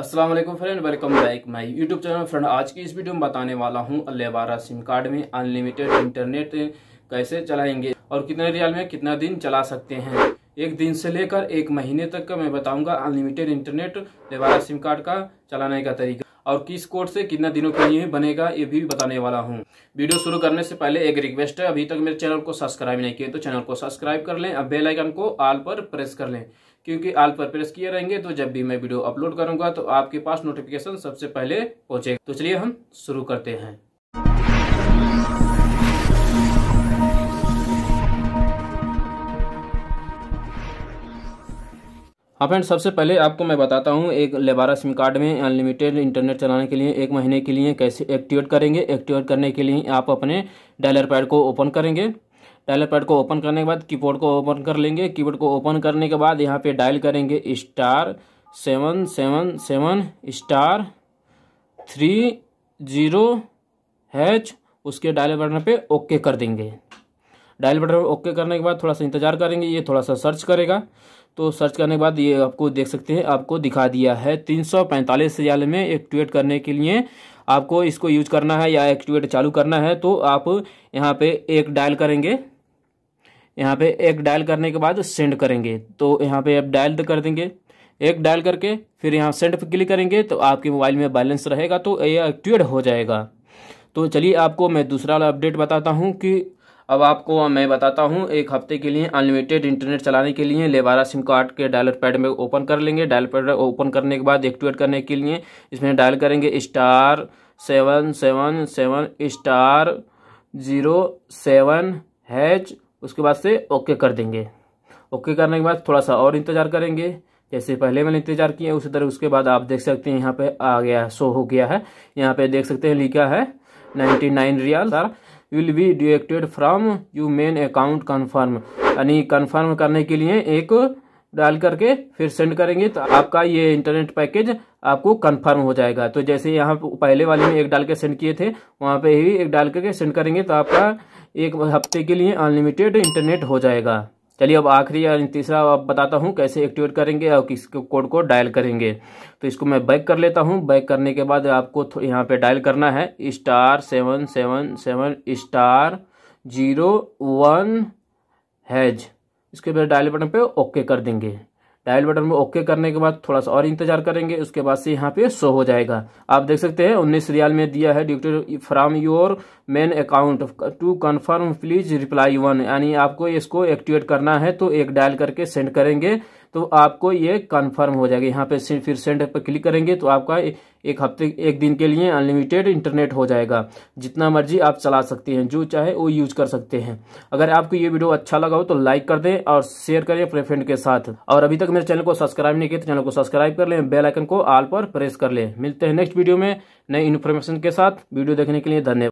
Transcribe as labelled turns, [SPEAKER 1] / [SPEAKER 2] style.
[SPEAKER 1] Aslam friend welcome back my YouTube channel friend आज की इस वीडियो में बताने वाला हूँ अल्लेबारा सिम कार्ड में अनलिमिटेड इंटरनेट कैसे चलाएंगे और कितने रियाल में कितना दिन चला सकते हैं एक दिन से लेकर एक महीने तक का मैं बताऊंगा unlimited internet Lebara sim card का चलाने का तरीका और किस कोड से कितना दिनों के लिए बनेगा ये भी बताने वाला हूँ वीडियो शुरू करने से पहले एक रिक्वेस्ट है अभी तक मेरे चैनल को सब्सक्राइब नहीं किया तो चैनल को सब्सक्राइब कर लें अब बेलाइकन को आल पर प्रेस कर लें क्योंकि आल पर प्रेस किए रहेंगे तो जब भी मैं वीडियो अपलोड करूंगा तो आपके पास नोटिफिकेशन सबसे पहले पहुंचेगा तो चलिए हम शुरू करते हैं हाँ फ्रेंड सबसे पहले आपको मैं बताता हूँ एक लेबारा सिम कार्ड में अनलिमिटेड इंटरनेट चलाने के लिए एक महीने के लिए कैसे एक्टिवेट करेंगे एक्टिवेट करने के लिए आप अपने डायलर पैड को ओपन करेंगे डायलर पैड को ओपन करने के बाद कीबोर्ड को ओपन कर लेंगे कीबोर्ड को ओपन करने के बाद यहाँ पे डायल करेंगे star seven seven seven star three zero hash उसके डायल बटन पे ओके कर देंगे डायल बटन पर ओके करने के बाद थोड़ा सा इंतज़ार करेंगे ये थोड़ा सा सर्च करेगा तो सर्च करने के बाद ये आपको देख सकते हैं आपको दिखा दिया है तीन सौ पैंतालीस रियाल में एक्टिवेट करने के लिए आपको इसको यूज करना है या एक्टिवेट चालू करना है तो आप यहाँ पे एक डायल करेंगे यहाँ पे एक डायल करने के बाद सेंड करेंगे तो यहाँ पे आप डायल कर देंगे एक डायल करके फिर यहाँ सेंड पर क्लिक करेंगे तो आपके मोबाइल में बैलेंस रहेगा तो ये एक्टिवेट हो जाएगा तो चलिए आपको मैं दूसरा अपडेट बताता हूँ कि अब आपको मैं बताता हूँ एक हफ्ते के लिए अनलिमिटेड इंटरनेट चलाने के लिए लेबारा सिम कार्ड के डायलर पैड में ओपन कर लेंगे डायल पैड ओपन करने के बाद एक्टिवेट करने के लिए इसमें डायल करेंगे star seven seven seven star zero seven hash उसके बाद से ओके कर देंगे ओके करने के बाद थोड़ा सा और इंतज़ार करेंगे जैसे पहले मैंने इंतजार किया उसी तरह उसके बाद आप देख सकते हैं यहाँ पे आ गया है शो हो गया है यहाँ पे देख सकते हैं लिखा है ninety nine riyal SAR will be deducted from you main account confirm यानी कन्फर्म करने के लिए एक डाल करके फिर सेंड करेंगे तो आपका ये इंटरनेट पैकेज आपको कंफर्म हो जाएगा तो जैसे यहाँ पहले वाले में एक डाल के सेंड किए थे वहाँ पे ही एक डाल करके सेंड करेंगे तो आपका एक हफ्ते के लिए अनलिमिटेड इंटरनेट हो जाएगा चलिए अब आखिरी या तीसरा आप बताता हूँ कैसे एक्टिवेट करेंगे और किस कोड को डायल करेंगे तो इसको मैं बैक कर लेता हूँ बैक करने के बाद आपको यहाँ पे डायल करना है star seven seven seven star zero one hash इसके बाद डायल बटन पे ओके कर देंगे डायल बटन में ओके करने के बाद थोड़ा सा और इंतजार करेंगे उसके बाद से यहाँ पे शो हो जाएगा आप देख सकते हैं उन्नीस रियाल में दिया है duty from your main account to confirm please reply one यानी आपको इसको एक्टिवेट करना है तो एक डायल करके सेंड करेंगे तो आपको ये कन्फर्म हो जाएगा यहाँ पे फिर सेंड पर क्लिक करेंगे तो आपका एक हफ्ते एक दिन के लिए अनलिमिटेड इंटरनेट हो जाएगा जितना मर्जी आप चला सकते हैं जो चाहे वो यूज कर सकते हैं अगर आपको ये वीडियो अच्छा लगा हो तो लाइक कर दें और शेयर करें अपने फ्रेंड के साथ और अभी तक मेरे चैनल को सब्सक्राइब नहीं किया तो चैनल को सब्सक्राइब कर लें बेलाइकन को आल पर प्रेस कर लें मिलते हैं नेक्स्ट वीडियो में नई इन्फॉर्मेशन के साथ वीडियो देखने के लिए धन्यवाद